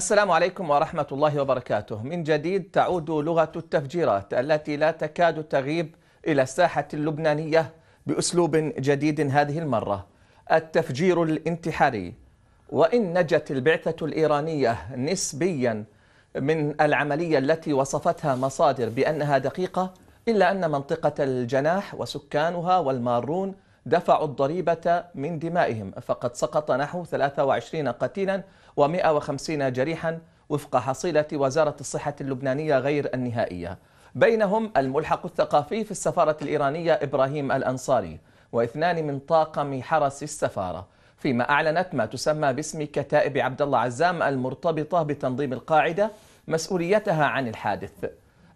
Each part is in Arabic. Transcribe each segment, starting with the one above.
السلام عليكم ورحمة الله وبركاته من جديد تعود لغة التفجيرات التي لا تكاد تغيب إلى الساحة اللبنانية بأسلوب جديد هذه المرة التفجير الانتحاري وإن نجت البعثة الإيرانية نسبيا من العملية التي وصفتها مصادر بأنها دقيقة إلا أن منطقة الجناح وسكانها والمارون دفعوا الضريبة من دمائهم فقد سقط نحو 23 قتيلا و150 جريحا وفق حصيلة وزارة الصحة اللبنانية غير النهائية بينهم الملحق الثقافي في السفارة الإيرانية إبراهيم الأنصاري واثنان من طاقم حرس السفارة فيما أعلنت ما تسمى باسم كتائب عبد الله عزام المرتبطة بتنظيم القاعدة مسؤوليتها عن الحادث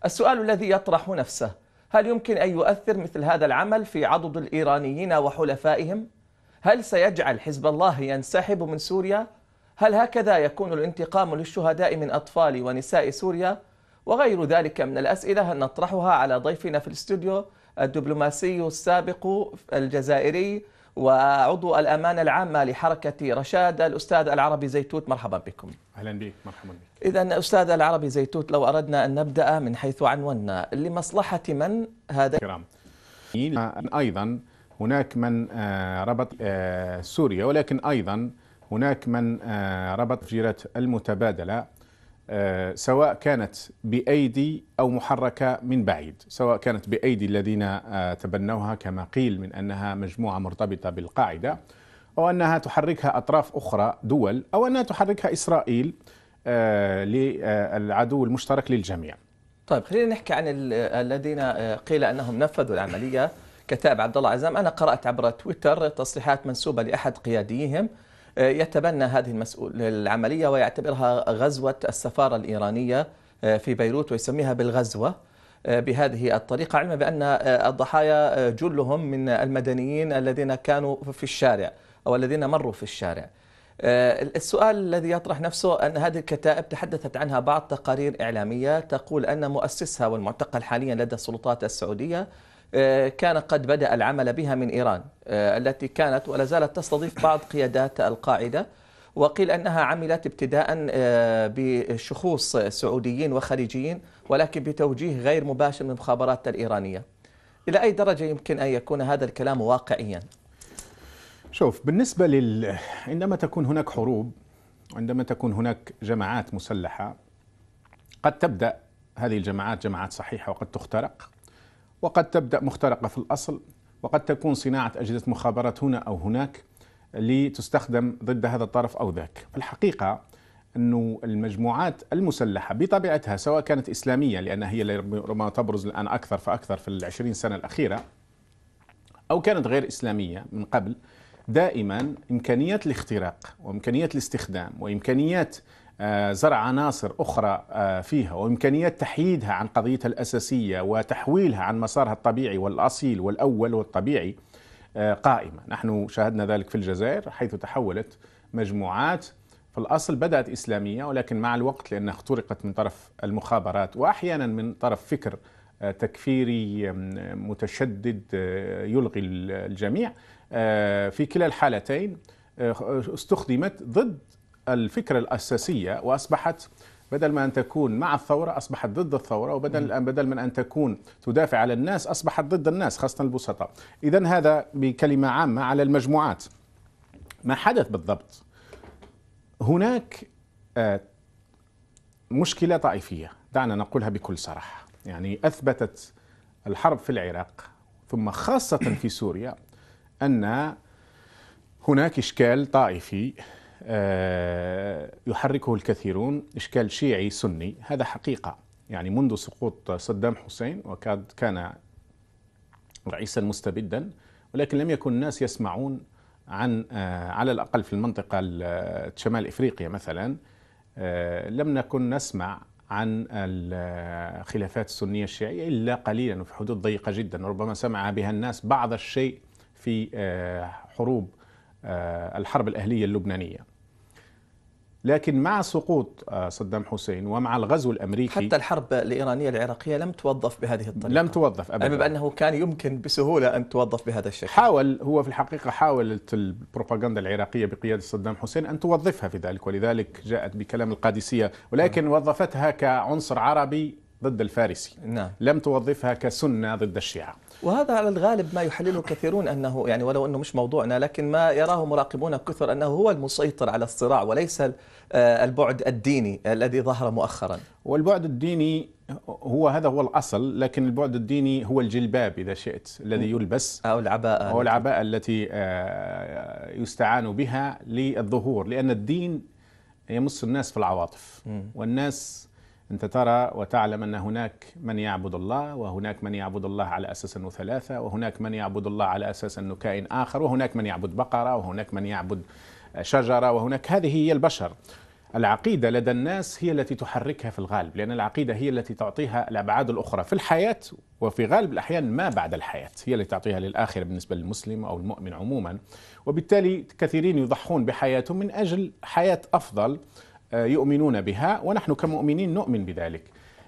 السؤال الذي يطرح نفسه هل يمكن أن يؤثر مثل هذا العمل في عضد الإيرانيين وحلفائهم؟ هل سيجعل حزب الله ينسحب من سوريا هل هكذا يكون الانتقام للشهداء من أطفال ونساء سوريا؟ وغير ذلك من الأسئلة نطرحها على ضيفنا في الاستوديو الدبلوماسي السابق الجزائري وعضو الأمانة العامة لحركة رشاد الأستاذ العربي زيتوت مرحبا بكم أهلا بك مرحبا بك إذا أستاذ العربي زيتوت لو أردنا أن نبدأ من حيث عنونا لمصلحة من هذا الكرام أيضا هناك من آه، ربط آه، سوريا ولكن أيضا هناك من آه، ربط جيرة المتبادلة آه، سواء كانت بأيدي أو محركة من بعيد سواء كانت بأيدي الذين آه، تبنوها كما قيل من أنها مجموعة مرتبطة بالقاعدة أو أنها تحركها أطراف أخرى دول أو أنها تحركها إسرائيل للعدو المشترك للجميع طيب خلينا نحكي عن الذين قيل أنهم نفذوا العملية كتاب عبد الله عزام أنا قرأت عبر تويتر تصريحات منسوبة لأحد قياديهم آه، يتبنى هذه المسؤول العملية ويعتبرها غزوة السفارة الإيرانية آه، في بيروت ويسميها بالغزوة آه، بهذه الطريقة علما بأن الضحايا جلهم من المدنيين الذين كانوا في الشارع أو الذين مروا في الشارع السؤال الذي يطرح نفسه أن هذه الكتائب تحدثت عنها بعض تقارير إعلامية تقول أن مؤسسها والمعتقل حاليا لدى السلطات السعودية آه، كان قد بدأ العمل بها من إيران آه، التي كانت ولا زالت تستضيف بعض قيادات القاعدة وقيل أنها عملت ابتداء آه، بشخوص سعوديين وخليجيين ولكن بتوجيه غير مباشر من المخابرات الإيرانية إلى أي درجة يمكن أن يكون هذا الكلام واقعيا؟ شوف بالنسبة لل... عندما تكون هناك حروب عندما تكون هناك جماعات مسلحة قد تبدأ هذه الجماعات جماعات صحيحة وقد تخترق وقد تبدأ مخترقة في الأصل وقد تكون صناعة أجهزة مخابرات هنا أو هناك لتستخدم ضد هذا الطرف أو ذاك في الحقيقة أن المجموعات المسلحة بطبيعتها سواء كانت إسلامية لأنها هي ربما تبرز الآن أكثر فأكثر في العشرين سنة الأخيرة أو كانت غير إسلامية من قبل دائما إمكانيات الاختراق وإمكانيات الاستخدام وإمكانيات آه، زرع عناصر أخرى آه، فيها وإمكانية تحييدها عن قضيتها الأساسية وتحويلها عن مسارها الطبيعي والأصيل والأول والطبيعي آه، قائمة نحن شاهدنا ذلك في الجزائر حيث تحولت مجموعات في الأصل بدأت إسلامية ولكن مع الوقت لأنها اخترقت من طرف المخابرات وأحيانا من طرف فكر تكفيري متشدد يلغي الجميع في كلا الحالتين استخدمت ضد الفكرة الأساسية وأصبحت بدل ما أن تكون مع الثورة أصبحت ضد الثورة وبدل بدل من أن تكون تدافع على الناس أصبحت ضد الناس خاصة البسطاء إذا هذا بكلمة عامة على المجموعات ما حدث بالضبط هناك آه، مشكلة طائفية دعنا نقولها بكل صراحة يعني أثبتت الحرب في العراق ثم خاصة في سوريا أن هناك إشكال طائفي آه، يحركه الكثيرون إشكال شيعي سني هذا حقيقة يعني منذ سقوط صدام حسين وكاد كان رئيسا مستبدا ولكن لم يكن الناس يسمعون عن آه، على الأقل في المنطقة آه، شمال إفريقيا مثلا لم نكن نسمع عن الخلافات السنية الشيعية إلا قليلا وفي حدود ضيقة جدا ربما سمع بها الناس بعض الشيء في حروب الحرب الأهلية اللبنانية لكن مع سقوط آه، صدام حسين ومع الغزو الامريكي حتى الحرب الايرانيه العراقيه لم توظف بهذه الطريقه لم توظف ابدا يعني بانه كان يمكن بسهوله ان توظف بهذا الشكل حاول هو في الحقيقه حاولت البروباغندا العراقيه بقياده صدام حسين ان توظفها في ذلك ولذلك جاءت بكلام القادسيه ولكن نعم. وظفتها كعنصر عربي ضد الفارسي نعم. لم توظفها كسنة ضد الشيعة وهذا على الغالب ما يحلله كثيرون أنه يعني ولو أنه مش موضوعنا لكن ما يراه مراقبون كثر أنه هو المسيطر على الصراع وليس آه، البعد الديني الذي ظهر مؤخرا والبعد الديني هو هذا هو الأصل لكن البعد الديني هو الجلباب إذا شئت الذي يلبس أو العباءة أو العباءة التي آه، آه، يستعان بها للظهور لأن الدين يمس الناس في العواطف والناس أنت ترى وتعلم أن هناك من يعبد الله وهناك من يعبد الله على أساس أنه ثلاثة وهناك من يعبد الله على أساس أنه كائن آخر وهناك من يعبد بقرة وهناك من يعبد شجرة وهناك هذه هي البشر العقيدة لدى الناس هي التي تحركها في الغالب لأن العقيدة هي التي تعطيها الأبعاد الأخرى في الحياة وفي غالب الأحيان ما بعد الحياة هي التي تعطيها للآخرة بالنسبة للمسلم أو المؤمن عموما وبالتالي كثيرين يضحون بحياتهم من أجل حياة أفضل آه، يؤمنون بها ونحن كمؤمنين نؤمن بذلك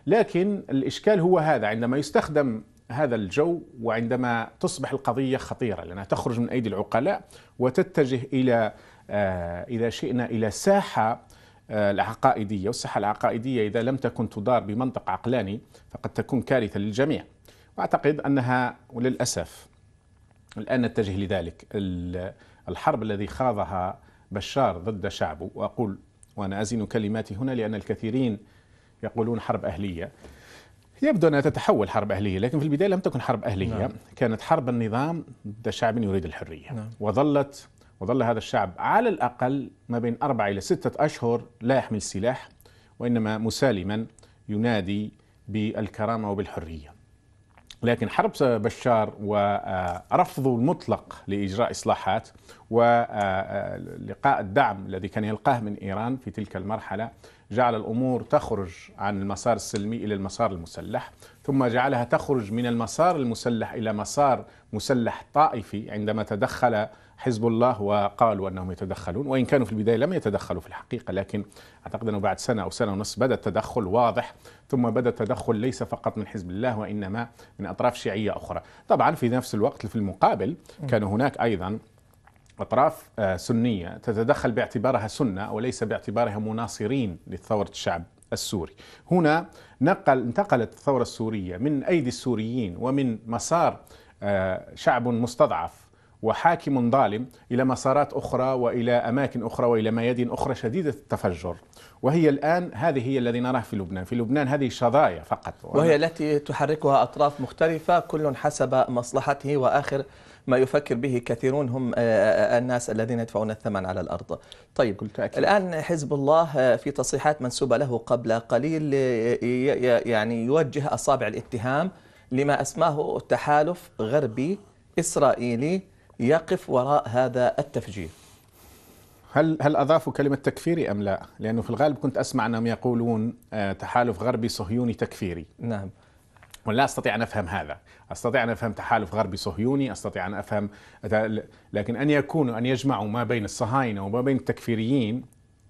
لكن الإشكال هو هذا عندما يستخدم هذا الجو وعندما تصبح القضية خطيرة لأنها تخرج من أيدي العقلاء وتتجه إلى آه، إذا شئنا إلى ساحة آه، العقائدية والساحة العقائدية إذا لم تكن تدار بمنطق عقلاني فقد تكون كارثة للجميع وأعتقد أنها وللأسف الآن نتجه لذلك الحرب الذي خاضها بشار ضد شعبه وأقول وأنا أزن كلماتي هنا لأن الكثيرين يقولون حرب أهلية يبدو أنها تتحول حرب أهلية لكن في البداية لم تكن حرب أهلية نعم. كانت حرب النظام ضد شعب يريد الحرية نعم. وظلت وظل هذا الشعب على الأقل ما بين أربعة إلى ستة أشهر لا يحمل سلاح وإنما مسالما ينادي بالكرامة وبالحرية لكن حرب بشار ورفضه المطلق لاجراء اصلاحات ولقاء آه، آه، الدعم الذي كان يلقاه من ايران في تلك المرحله جعل الامور تخرج عن المسار السلمي الى المسار المسلح، ثم جعلها تخرج من المسار المسلح الى مسار مسلح طائفي عندما تدخل حزب الله وقالوا انهم يتدخلون وان كانوا في البدايه لم يتدخلوا في الحقيقه لكن اعتقد انه بعد سنه او سنه ونصف بدا التدخل واضح ثم بدا التدخل ليس فقط من حزب الله وانما من اطراف شيعيه اخرى، طبعا في نفس الوقت في المقابل كان هناك ايضا أطراف آه، سنية تتدخل باعتبارها سنة وليس باعتبارها مناصرين لثورة الشعب السوري هنا نقل انتقلت الثورة السورية من أيدي السوريين ومن مسار آه، شعب مستضعف وحاكم ظالم الى مسارات اخرى والى اماكن اخرى والى ميادين اخرى شديده التفجر وهي الان هذه هي الذي نراه في لبنان، في لبنان هذه شظايا فقط وهي التي تحركها اطراف مختلفه كل حسب مصلحته واخر ما يفكر به كثيرون هم آه، آه، آه، الناس الذين يدفعون الثمن على الارض. طيب أكيد. الان حزب الله في تصريحات منسوبه له قبل قليل يعني يوجه اصابع الاتهام لما اسماه تحالف غربي اسرائيلي يقف وراء هذا التفجير هل هل اضافوا كلمه تكفيري ام لا؟ لانه في الغالب كنت اسمع انهم يقولون آه، تحالف غربي صهيوني تكفيري. نعم. ولا استطيع ان افهم هذا، استطيع ان افهم تحالف غربي صهيوني، استطيع ان افهم لكن ان يكونوا ان يجمعوا ما بين الصهاينه وما بين التكفيريين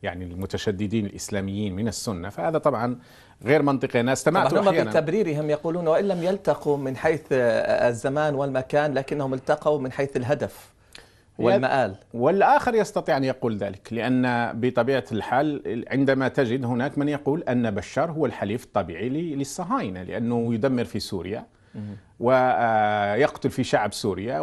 يعني المتشددين الاسلاميين من السنه فهذا طبعا غير منطقي أنا استمعت هم بتبريرهم يقولون وإن لم يلتقوا من حيث الزمان والمكان لكنهم التقوا من حيث الهدف والمآل والآخر يستطيع أن يقول ذلك لأن بطبيعة الحال عندما تجد هناك من يقول أن بشار هو الحليف الطبيعي للصهاينة لأنه يدمر في سوريا ويقتل آه، في شعب سوريا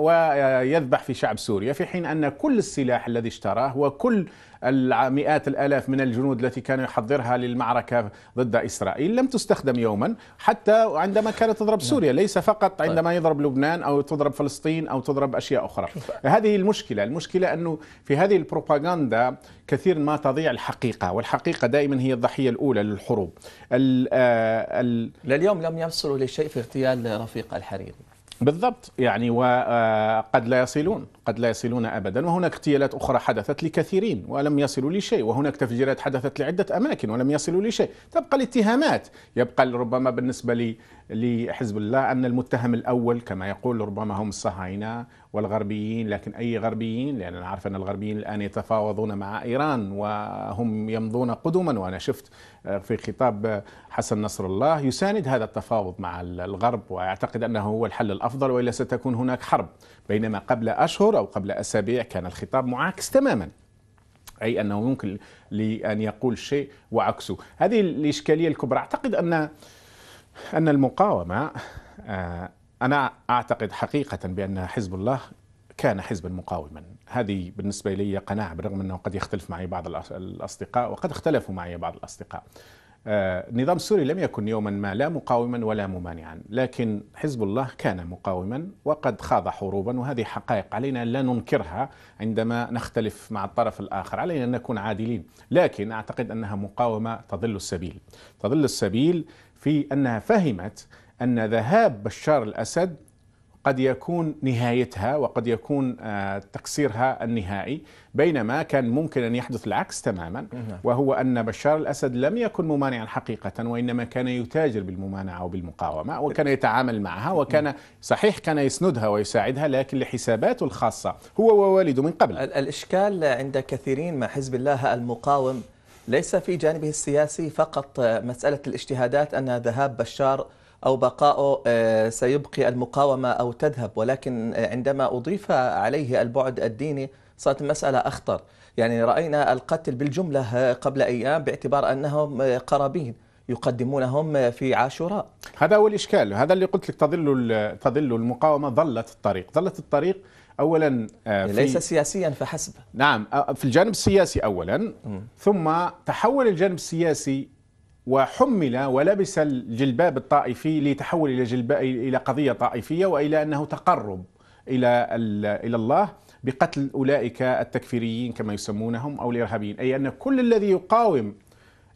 ويذبح في شعب سوريا في حين أن كل السلاح الذي اشتراه وكل المئات الآلاف من الجنود التي كان يحضرها للمعركة ضد إسرائيل لم تستخدم يوما حتى عندما كانت تضرب نعم. سوريا ليس فقط طيب. عندما يضرب لبنان أو تضرب فلسطين أو تضرب أشياء أخرى هذه المشكلة المشكلة أنه في هذه البروباغندا كثير ما تضيع الحقيقة والحقيقة دائما هي الضحية الأولى للحروب ال آه، لليوم لم يصلوا لشيء في اغتيال رفيق الحريري بالضبط يعني وقد آه، لا يصلون قد لا يصلون ابدا وهناك اغتيالات اخرى حدثت لكثيرين ولم يصلوا لشيء وهناك تفجيرات حدثت لعده اماكن ولم يصلوا لشيء تبقى الاتهامات يبقى ربما بالنسبه لحزب الله ان المتهم الاول كما يقول ربما هم الصهاينه والغربيين لكن اي غربيين لان يعني عارف ان الغربيين الان يتفاوضون مع ايران وهم يمضون قدما وانا شفت آه، في خطاب آه، حسن نصر الله يساند هذا التفاوض مع الغرب ويعتقد انه هو الحل الافضل والا ستكون هناك حرب بينما قبل اشهر أشهر أو قبل أسابيع كان الخطاب معاكس تماما أي أنه يمكن لأن يقول شيء وعكسه هذه الإشكالية الكبرى أعتقد أن أن المقاومة آه، أنا أعتقد حقيقة بأن حزب الله كان حزبا مقاوما هذه بالنسبة لي قناعة بالرغم أنه قد يختلف معي بعض الأصدقاء وقد اختلفوا معي بعض الأصدقاء النظام آه، السوري لم يكن يوما ما لا مقاوما ولا ممانعا لكن حزب الله كان مقاوما وقد خاض حروبا وهذه حقائق علينا لا ننكرها عندما نختلف مع الطرف الآخر علينا أن نكون عادلين لكن أعتقد أنها مقاومة تضل السبيل تضل السبيل في أنها فهمت أن ذهاب بشار الأسد قد يكون نهايتها وقد يكون آه، تقصيرها النهائي بينما كان ممكن أن يحدث العكس تماما وهو أن بشار الأسد لم يكن ممانعا حقيقة وإنما كان يتاجر بالممانعة وبالمقاومة وكان يتعامل معها وكان صحيح كان يسندها ويساعدها لكن لحساباته الخاصة هو ووالده من قبل الإشكال عند كثيرين مع حزب الله المقاوم ليس في جانبه السياسي فقط مسألة الاجتهادات أن ذهاب بشار أو بقاؤه آه، سيبقي المقاومة أو تذهب ولكن آه، عندما أضيف عليه البعد الديني صارت المسألة أخطر يعني رأينا القتل بالجملة آه، قبل أيام باعتبار أنهم قرابين يقدمونهم في عاشوراء هذا هو الإشكال هذا اللي قلت لك تظل تظل المقاومة ظلت الطريق ظلت الطريق اولا في ليس سياسيا فحسب نعم في الجانب السياسي اولا ثم تحول الجانب السياسي وحمل ولبس الجلباب الطائفي ليتحول الى جلباب الى قضيه طائفيه والى انه تقرب الى الى الله بقتل اولئك التكفيريين كما يسمونهم او الارهابيين، اي ان كل الذي يقاوم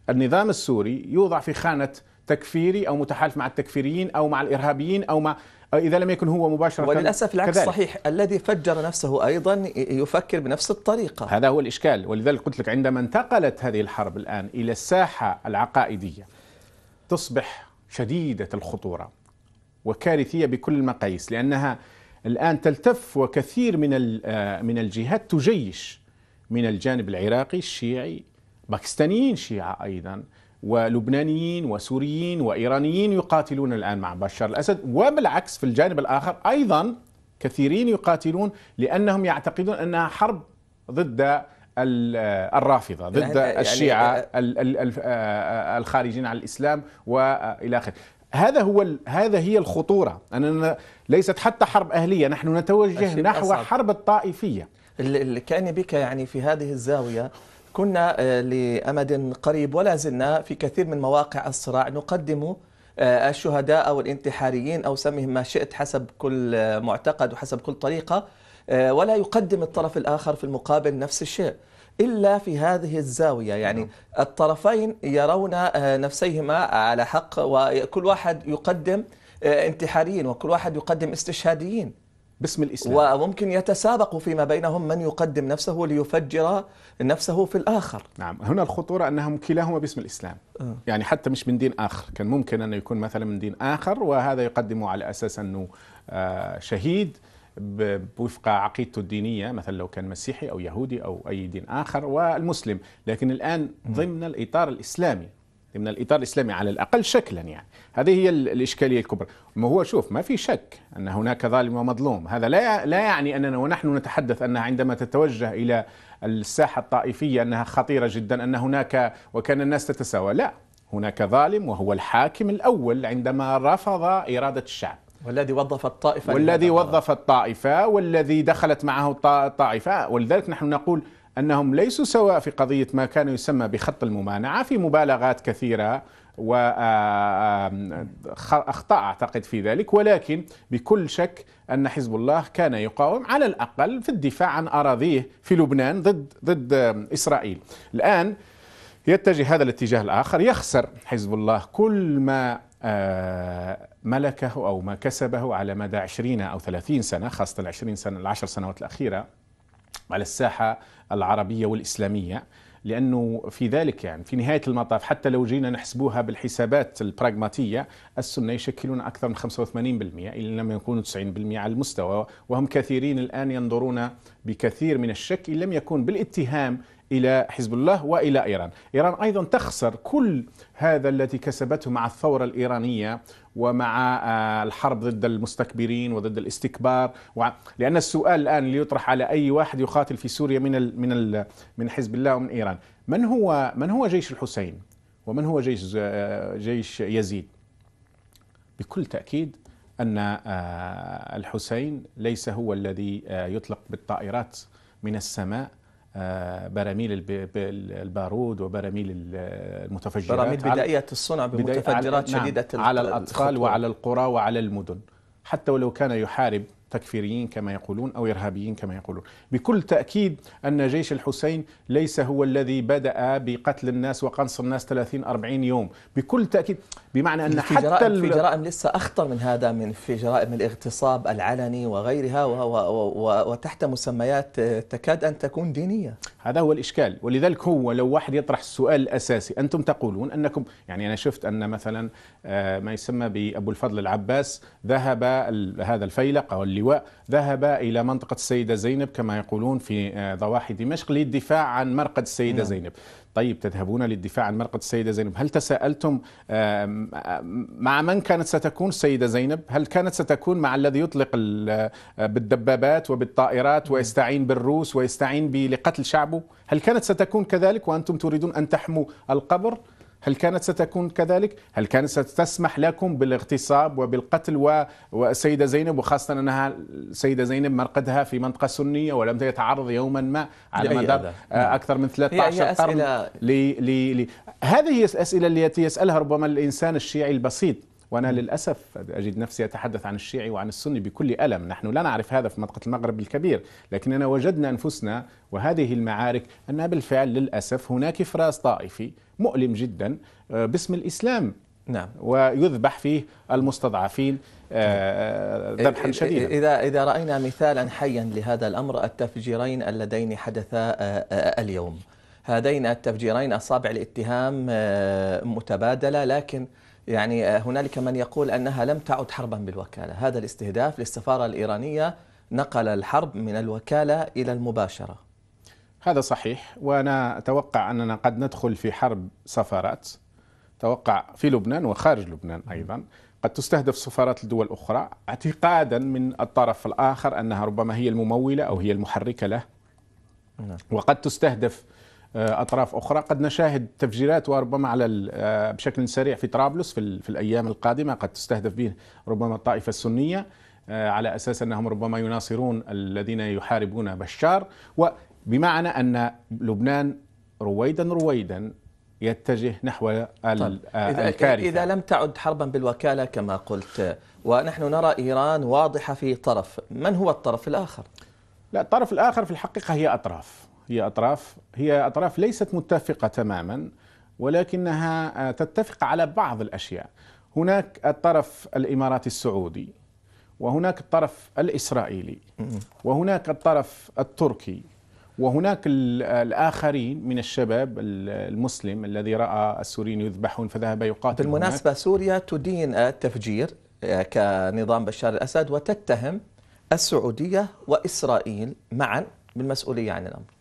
النظام السوري يوضع في خانه تكفيري او متحالف مع التكفيريين او مع الارهابيين او مع آه، إذا لم يكن هو مباشرة وللأسف العكس كذلك. صحيح الذي فجر نفسه أيضا يفكر بنفس الطريقة هذا هو الإشكال ولذلك قلت لك عندما انتقلت هذه الحرب الآن إلى الساحة العقائدية تصبح شديدة الخطورة وكارثية بكل المقاييس لأنها الآن تلتف وكثير من آه، من الجهات تجيش من الجانب العراقي الشيعي باكستانيين شيعة أيضا ولبنانيين وسوريين وإيرانيين يقاتلون الآن مع بشار الأسد وبالعكس في الجانب الآخر أيضا كثيرين يقاتلون لأنهم يعتقدون أنها حرب ضد الرافضه يعني ضد يعني الشيعه يعني الخارجين عن الاسلام والى اخره هذا هو هذا هي الخطوره اننا ليست حتى حرب اهليه نحن نتوجه نحو أصعب. حرب الطائفيه اللي كان بك يعني في هذه الزاويه كنا آه، لأمد قريب ولا زلنا في كثير من مواقع الصراع نقدم آه، الشهداء أو الانتحاريين أو سمهم ما شئت حسب كل آه، معتقد وحسب كل طريقة ولا يقدم الطرف الآخر في المقابل نفس الشيء إلا في هذه الزاوية يعني نعم. الطرفين يرون نفسيهما على حق وكل واحد يقدم انتحاريين وكل واحد يقدم استشهاديين باسم الإسلام وممكن يتسابق فيما بينهم من يقدم نفسه ليفجر نفسه في الآخر نعم هنا الخطورة أنهم كلاهما باسم الإسلام أه. يعني حتى مش من دين آخر كان ممكن أنه يكون مثلا من دين آخر وهذا يقدمه على أساس أنه آه، شهيد وفق عقيدته الدينية مثلا لو كان مسيحي أو يهودي أو أي دين آخر والمسلم لكن الآن ضمن الإطار الإسلامي من الاطار الاسلامي على الاقل شكلا يعني هذه هي الاشكاليه الكبرى ما هو شوف ما في شك ان هناك ظالم ومظلوم هذا لا لا يعني اننا ونحن نتحدث ان عندما تتوجه الى الساحه الطائفيه انها خطيره جدا ان هناك وكان الناس تتساوى لا هناك ظالم وهو الحاكم الاول عندما رفض اراده الشعب والذي وظف الطائفة والذي وظف الطائفة والذي دخلت معه الطائفة ولذلك نحن نقول أنهم ليسوا سواء في قضية ما كان يسمى بخط الممانعة في مبالغات كثيرة واخطاء آه، آه، آه، اعتقد في ذلك ولكن بكل شك ان حزب الله كان يقاوم على الاقل في الدفاع عن اراضيه في لبنان ضد ضد اسرائيل. الان يتجه هذا الاتجاه الاخر يخسر حزب الله كل ما ملكه او ما كسبه على مدى 20 او 30 سنه خاصه ال 20 سنه العشر سنوات الاخيره على الساحة العربية والإسلامية لانه في ذلك يعني في نهايه المطاف حتى لو جينا نحسبوها بالحسابات البراغماتيه السنه يشكلون اكثر من 85% ان لم يكونوا 90% على المستوى وهم كثيرين الان ينظرون بكثير من الشك ان لم يكن بالاتهام إلى حزب الله وإلى إيران إيران أيضا تخسر كل هذا التي كسبته مع الثورة الإيرانية ومع آه، الحرب ضد المستكبرين وضد الاستكبار و... لأن السؤال الآن اللي يطرح على أي واحد يقاتل في سوريا من ال... من ال... من حزب الله ومن إيران من هو من هو جيش الحسين ومن هو جيش آه، جيش يزيد بكل تأكيد أن آه، الحسين ليس هو الذي يطلق بالطائرات من السماء آه، براميل البارود وبراميل المتفجرات براميل بدائية الصنع بمتفجرات نعم، شديدة على الأطفال وعلى القرى وعلى المدن حتى ولو كان يحارب تكفيريين كما يقولون او ارهابيين كما يقولون، بكل تاكيد ان جيش الحسين ليس هو الذي بدا بقتل الناس وقنص الناس 30 40 يوم، بكل تاكيد بمعنى ان في حتى جرائم في جرائم لسه اخطر من هذا من في جرائم الاغتصاب العلني وغيرها وتحت مسميات آه، تكاد ان تكون دينيه. هذا هو الاشكال، ولذلك هو لو واحد يطرح السؤال الاساسي، انتم تقولون انكم يعني انا شفت ان مثلا آه، ما يسمى بابو الفضل العباس ذهب هذا الفيلق او اللواء ذهب إلى منطقة السيدة زينب كما يقولون في آه، ضواحي دمشق للدفاع عن مرقد السيدة نعم. زينب طيب تذهبون للدفاع عن مرقد السيدة زينب هل تساءلتم مع من كانت ستكون السيدة زينب هل كانت ستكون مع الذي يطلق آه، بالدبابات وبالطائرات نعم. ويستعين بالروس ويستعين لقتل شعبه هل كانت ستكون كذلك وأنتم تريدون أن تحموا القبر هل كانت ستكون كذلك؟ هل كانت ستسمح لكم بالاغتصاب وبالقتل والسيدة زينب وخاصة أنها السيدة زينب مرقدها في منطقة سنية ولم يتعرض يوما ما على مدار آه، نعم. أكثر من 13 قرن هذه هي الأسئلة التي يسألها ربما الإنسان الشيعي البسيط وأنا للأسف أجد نفسي أتحدث عن الشيعي وعن السني بكل ألم نحن لا نعرف هذا في منطقة المغرب الكبير لكننا وجدنا أنفسنا وهذه المعارك أنها بالفعل للأسف هناك إفراز طائفي مؤلم جدا آه، باسم الإسلام نعم ويذبح فيه المستضعفين آه، نعم. ذبحا شديدا اذا اذا راينا مثالا حيا لهذا الامر التفجيرين اللذين حدثا آه، اليوم هذين التفجيرين اصابع الاتهام متبادله لكن يعني آه، هنالك من يقول أنها لم تعد حربا بالوكالة هذا الاستهداف للسفارة الإيرانية نقل الحرب من الوكالة إلى المباشرة هذا صحيح وأنا أتوقع أننا قد ندخل في حرب سفارات توقع في لبنان وخارج لبنان أيضا قد تستهدف سفارات الدول الأخرى اعتقادا من الطرف الآخر أنها ربما هي الممولة أو هي المحركة له نعم. وقد تستهدف آه، اطراف اخرى قد نشاهد تفجيرات وربما على آه، بشكل سريع في طرابلس في, في الايام القادمه قد تستهدف به ربما الطائفه السنيه آه، على اساس انهم ربما يناصرون الذين يحاربون بشار وبمعنى ان لبنان رويدا رويدا يتجه نحو طيب. الكارثه اذا لم تعد حربا بالوكاله كما قلت ونحن نرى ايران واضحه في طرف من هو الطرف الاخر لا الطرف الاخر في الحقيقه هي اطراف هي أطراف هي أطراف ليست متفقة تماما ولكنها آه، تتفق على بعض الأشياء هناك الطرف الإماراتي السعودي وهناك الطرف الإسرائيلي وهناك الطرف التركي وهناك آه، الآخرين من الشباب المسلم الذي رأى السوريين يذبحون فذهب يقاتل بالمناسبة هناك. سوريا تدين آه، التفجير كنظام بشار الأسد وتتهم السعودية وإسرائيل معا بالمسؤولية عن الأمر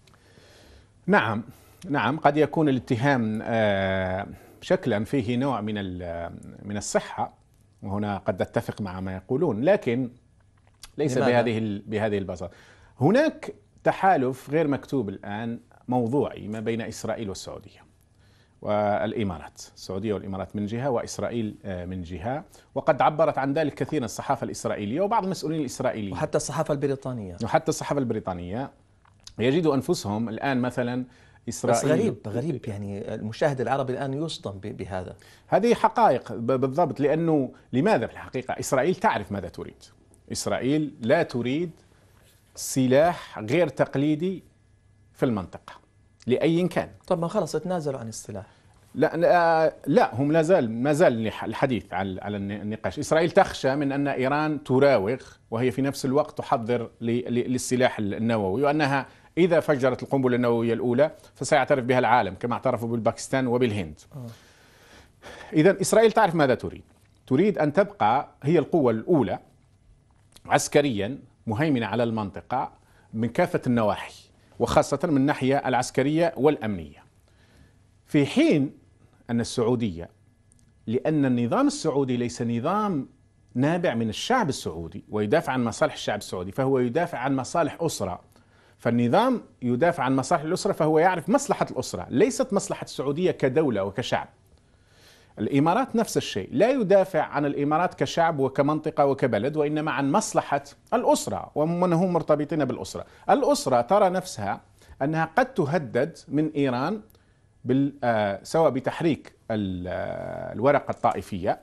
نعم نعم قد يكون الاتهام آه، شكلا فيه نوع من من الصحه وهنا قد اتفق مع ما يقولون لكن ليس لماذا؟ بهذه بهذه البساطه هناك تحالف غير مكتوب الان موضوعي ما بين اسرائيل والسعوديه والامارات، السعوديه والامارات من جهه واسرائيل آه، من جهه، وقد عبرت عن ذلك كثيرا الصحافه الاسرائيليه وبعض المسؤولين الاسرائيليين وحتى الصحافه البريطانيه وحتى الصحافه البريطانيه يجدوا انفسهم الان مثلا إسرائيل بس غريب غريب يعني المشاهد العربي الآن يصدم بهذا هذه حقائق بالضبط لأنه لماذا في الحقيقة إسرائيل تعرف ماذا تريد إسرائيل لا تريد سلاح غير تقليدي في المنطقة لأي كان طب ما خلص تنازلوا عن السلاح لا لا, هم لا زال ما زال الحديث على على النقاش، اسرائيل تخشى من ان ايران تراوغ وهي في نفس الوقت تحضر للسلاح النووي وانها إذا فجرت القنبلة النووية الأولى فسيعترف بها العالم كما اعترفوا بالباكستان وبالهند آه. إذا إسرائيل تعرف ماذا تريد تريد أن تبقى هي القوة الأولى عسكريا مهيمنة على المنطقة من كافة النواحي وخاصة من الناحية العسكرية والأمنية في حين أن السعودية لأن النظام السعودي ليس نظام نابع من الشعب السعودي ويدافع عن مصالح الشعب السعودي فهو يدافع عن مصالح أسرة فالنظام يدافع عن مصالح الأسرة فهو يعرف مصلحة الأسرة ليست مصلحة السعودية كدولة وكشعب الإمارات نفس الشيء لا يدافع عن الإمارات كشعب وكمنطقة وكبلد وإنما عن مصلحة الأسرة ومن هم مرتبطين بالأسرة الأسرة ترى نفسها أنها قد تهدد من إيران آه، سواء بتحريك آه، الورقة الطائفية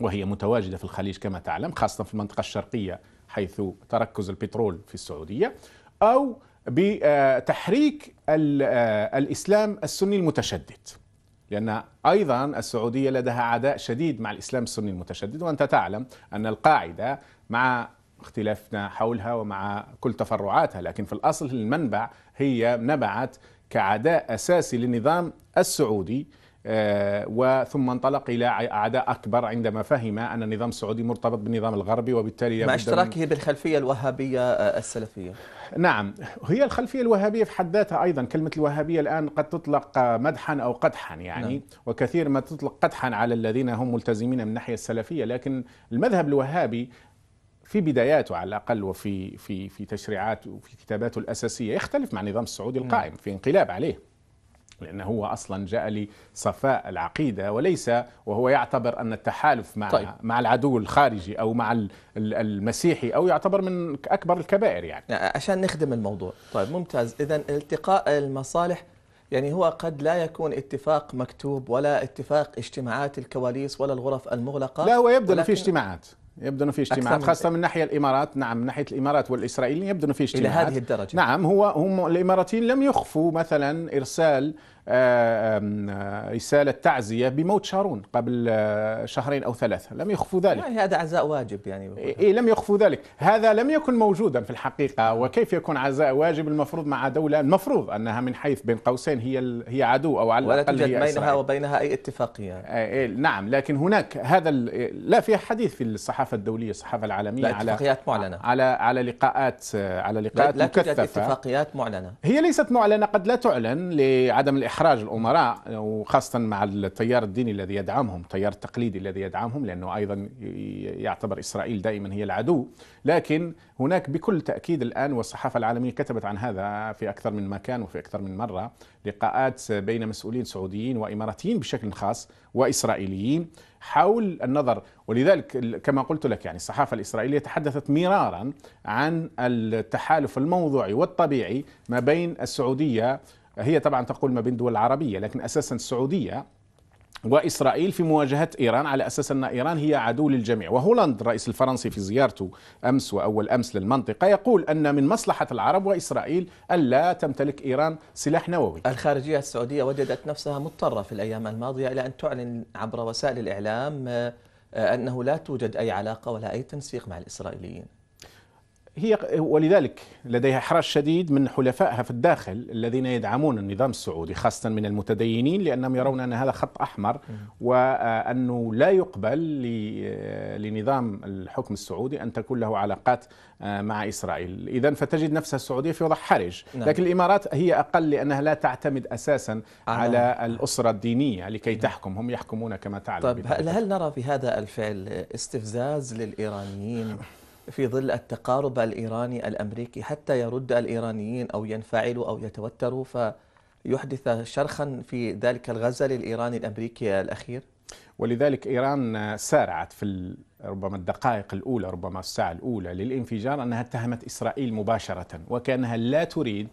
وهي متواجدة في الخليج كما تعلم خاصة في المنطقة الشرقية حيث تركز البترول في السعودية أو بتحريك آه، الإسلام السني المتشدد لأن أيضا السعودية لديها عداء شديد مع الإسلام السني المتشدد وأنت تعلم أن القاعدة مع اختلافنا حولها ومع كل تفرعاتها لكن في الأصل المنبع هي نبعت كعداء أساسي للنظام السعودي آه، وثم انطلق الى اعداء اكبر عندما فهم ان النظام السعودي مرتبط بالنظام الغربي وبالتالي مع اشتراكه بالخلفيه الوهابيه آه، السلفيه نعم هي الخلفيه الوهابيه في حد ذاتها ايضا كلمه الوهابيه الان قد تطلق مدحا او قدحا يعني نعم. وكثير ما تطلق قدحا على الذين هم ملتزمين من الناحيه السلفيه لكن المذهب الوهابي في بداياته على الاقل وفي في في تشريعاته وفي كتاباته الاساسيه يختلف مع النظام السعودي القائم نعم. في انقلاب عليه لأنه هو أصلا جاء لصفاء العقيدة وليس وهو يعتبر أن التحالف مع طيب. مع العدو الخارجي أو مع المسيحي أو يعتبر من أكبر الكبائر يعني عشان نخدم الموضوع طيب ممتاز إذا التقاء المصالح يعني هو قد لا يكون اتفاق مكتوب ولا اتفاق اجتماعات الكواليس ولا الغرف المغلقة لا هو يبدو في اجتماعات يبدو انه في اجتماعات خاصه من ناحية الامارات نعم من ناحيه الامارات والاسرائيليين يبدو انه في اجتماعات الى هذه الدرجه نعم هو هم الاماراتيين لم يخفوا مثلا ارسال آه، آه، رسالة تعزية بموت شارون قبل آه، شهرين أو ثلاثة لم يخفوا ذلك يعني هذا عزاء واجب يعني إيه لم يخفوا ذلك هذا لم يكن موجودا في الحقيقة وكيف يكون عزاء واجب المفروض مع دولة المفروض أنها من حيث بين قوسين هي هي عدو أو على الأقل هي بينها إسرائيل. وبينها أي اتفاقية يعني. إيه نعم لكن هناك هذا لا في حديث في الصحافة الدولية الصحافة العالمية لا على اتفاقيات معلنة على على لقاءات على لقاءات لا, لا توجد اتفاقيات معلنة هي ليست معلنة قد لا تعلن لعدم الإحراج إحراج الأمراء وخاصة مع التيار الديني الذي يدعمهم التيار التقليدي الذي يدعمهم لأنه أيضا يعتبر إسرائيل دائما هي العدو لكن هناك بكل تأكيد الآن والصحافة العالمية كتبت عن هذا في أكثر من مكان وفي أكثر من مرة لقاءات بين مسؤولين سعوديين وإماراتيين بشكل خاص وإسرائيليين حول النظر ولذلك كما قلت لك يعني الصحافة الإسرائيلية تحدثت مرارا عن التحالف الموضوعي والطبيعي ما بين السعودية هي طبعا تقول ما بين دول عربية لكن أساسا السعودية واسرائيل في مواجهه ايران على اساس ان ايران هي عدو للجميع، وهولاند الرئيس الفرنسي في زيارته امس واول امس للمنطقه يقول ان من مصلحه العرب واسرائيل الا تمتلك ايران سلاح نووي. الخارجيه السعوديه وجدت نفسها مضطره في الايام الماضيه الى ان تعلن عبر وسائل الاعلام آه، انه لا توجد اي علاقه ولا اي تنسيق مع الاسرائيليين. هي ولذلك لديها إحراج شديد من حلفائها في الداخل الذين يدعمون النظام السعودي خاصة من المتدينين لأنهم يرون أن هذا خط أحمر وأنه لا يقبل لنظام الحكم السعودي أن تكون له علاقات آه، مع إسرائيل إذا فتجد نفسها السعودية في وضع حرج نعم. لكن الإمارات هي أقل لأنها لا تعتمد أساسا آه. على الأسرة الدينية لكي نعم. تحكم هم يحكمون كما تعلم طيب هل نرى في هذا الفعل استفزاز للإيرانيين في ظل التقارب الإيراني الأمريكي حتى يرد الإيرانيين أو ينفعلوا أو يتوتروا فيحدث شرخا في ذلك الغزل الإيراني الأمريكي الأخير ولذلك إيران سارعت في ربما الدقائق الأولى ربما الساعة الأولى للانفجار أنها اتهمت إسرائيل مباشرة وكأنها لا تريد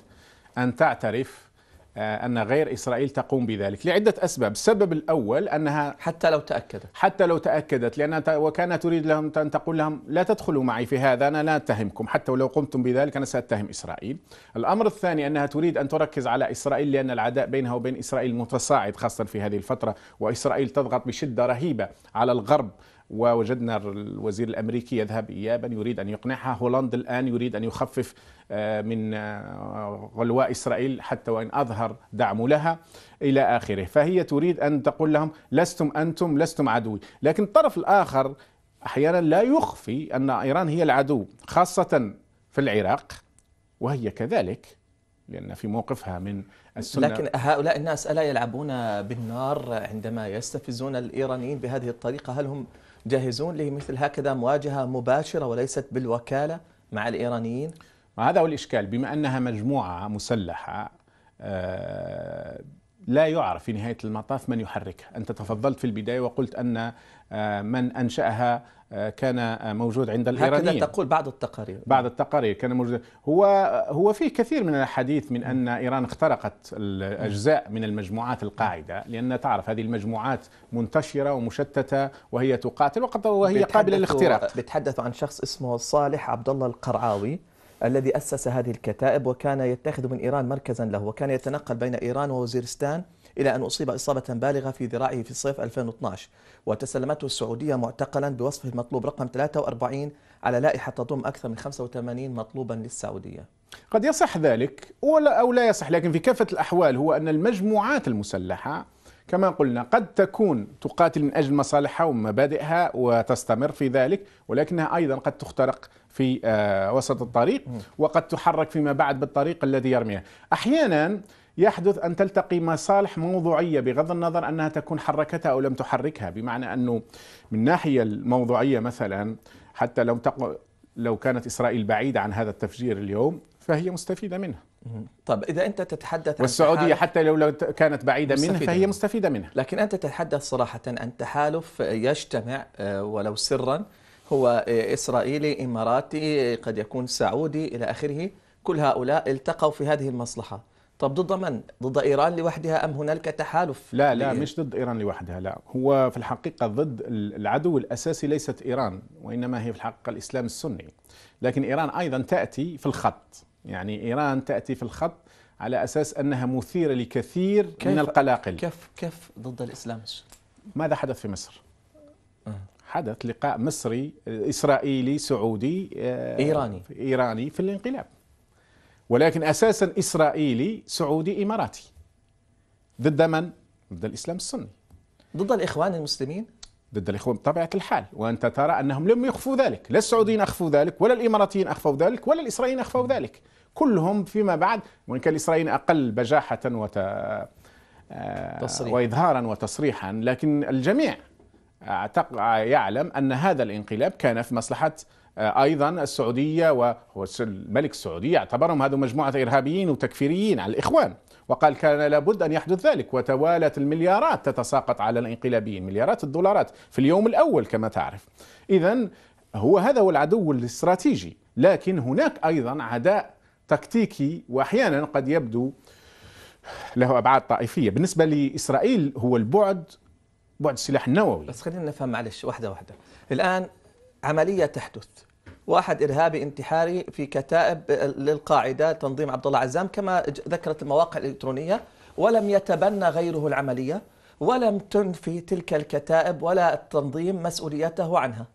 أن تعترف آه، أن غير إسرائيل تقوم بذلك لعدة أسباب السبب الأول أنها حتى لو تأكدت حتى لو تأكدت لأنها وكانت تريد لهم أن تقول لهم لا تدخلوا معي في هذا أنا لا أتهمكم حتى ولو قمتم بذلك أنا سأتهم إسرائيل الأمر الثاني أنها تريد أن تركز على إسرائيل لأن العداء بينها وبين إسرائيل متصاعد خاصة في هذه الفترة وإسرائيل تضغط بشدة رهيبة على الغرب ووجدنا الوزير الامريكي يذهب ايابا يريد ان يقنعها هولندا الان يريد ان يخفف آه، من آه، غلواء اسرائيل حتى وان اظهر دعمه لها الى اخره فهي تريد ان تقول لهم لستم انتم لستم عدوي لكن الطرف الاخر احيانا لا يخفي ان ايران هي العدو خاصه في العراق وهي كذلك لأن في موقفها من السنة لكن هؤلاء الناس ألا يلعبون بالنار عندما يستفزون الإيرانيين بهذه الطريقة هل هم جاهزون لمثل هكذا مواجهة مباشرة وليست بالوكالة مع الإيرانيين؟ هذا هو الإشكال بما أنها مجموعة مسلحة آه، لا يعرف في نهاية المطاف من يحركها أنت تفضلت في البداية وقلت أن آه، من انشاها آه، كان آه، موجود عند الايرانيين هكذا تقول بعض التقارير بعض التقارير كان موجود هو هو فيه كثير من الحديث من ان ايران اخترقت الاجزاء من المجموعات القاعده لان تعرف هذه المجموعات منتشره ومشتته وهي تقاتل وقد وهي قابله للاختراق بتحدث عن شخص اسمه صالح عبد الله القرعاوي الذي اسس هذه الكتائب وكان يتخذ من ايران مركزا له وكان يتنقل بين ايران ووزيرستان إلى أن أصيب إصابة بالغة في ذراعه في صيف 2012 وتسلمته السعودية معتقلا بوصفه المطلوب رقم 43 على لائحة تضم أكثر من 85 مطلوبا للسعودية قد يصح ذلك ولا أو لا يصح لكن في كافة الأحوال هو أن المجموعات المسلحة كما قلنا قد تكون تقاتل من أجل مصالحها ومبادئها وتستمر في ذلك ولكنها أيضا قد تخترق في آه، وسط الطريق وقد تحرك فيما بعد بالطريق الذي يرميها أحيانا يحدث أن تلتقي مصالح موضوعية بغض النظر أنها تكون حركتها أو لم تحركها بمعنى أنه من ناحية الموضوعية مثلا حتى لو تق... لو كانت إسرائيل بعيدة عن هذا التفجير اليوم فهي مستفيدة منه طب إذا أنت تتحدث والسعودية حتى لو كانت بعيدة منه فهي منه. مستفيدة منه لكن أنت تتحدث صراحة عن تحالف يجتمع آه، ولو سرا هو آه، إسرائيلي إماراتي قد يكون سعودي إلى آخره كل هؤلاء التقوا في هذه المصلحة طب ضد من؟ ضد ايران لوحدها ام هنالك تحالف؟ لا لا مش ضد ايران لوحدها لا، هو في الحقيقه ضد العدو الاساسي ليست ايران وانما هي في الحقيقه الاسلام السني. لكن ايران ايضا تاتي في الخط، يعني ايران تاتي في الخط على اساس انها مثيره لكثير من القلاقل. كيف كيف ضد الاسلام السني؟ ماذا حدث في مصر؟ آه. حدث لقاء مصري اسرائيلي سعودي آه، ايراني ايراني في الانقلاب. ولكن أساسا إسرائيلي سعودي إماراتي ضد من؟ ضد الإسلام السني ضد الإخوان المسلمين؟ ضد الإخوان بطبيعة الحال وأنت ترى أنهم لم يخفوا ذلك لا السعوديين أخفوا ذلك ولا الإماراتيين أخفوا ذلك ولا الإسرائيليين أخفوا ذلك كلهم فيما بعد وإن كان الإسرائيليين أقل بجاحة وت... آه، وإظهارا وتصريحا لكن الجميع يعلم أن هذا الانقلاب كان في مصلحة آه، ايضا السعوديه وهو الملك السعودي اعتبرهم هذو مجموعه ارهابيين وتكفيريين على الاخوان وقال كان لابد ان يحدث ذلك وتوالت المليارات تتساقط على الانقلابيين مليارات الدولارات في اليوم الاول كما تعرف اذا هو هذا هو العدو الاستراتيجي لكن هناك ايضا عداء تكتيكي واحيانا قد يبدو له ابعاد طائفيه بالنسبه لاسرائيل هو البعد بعد السلاح النووي بس خلينا نفهم معلش واحده واحده الان عملية تحدث واحد إرهابي انتحاري في كتائب للقاعدة تنظيم عبد الله عزام كما ذكرت المواقع الإلكترونية ولم يتبنى غيره العملية ولم تنفي تلك الكتائب ولا التنظيم مسؤوليته عنها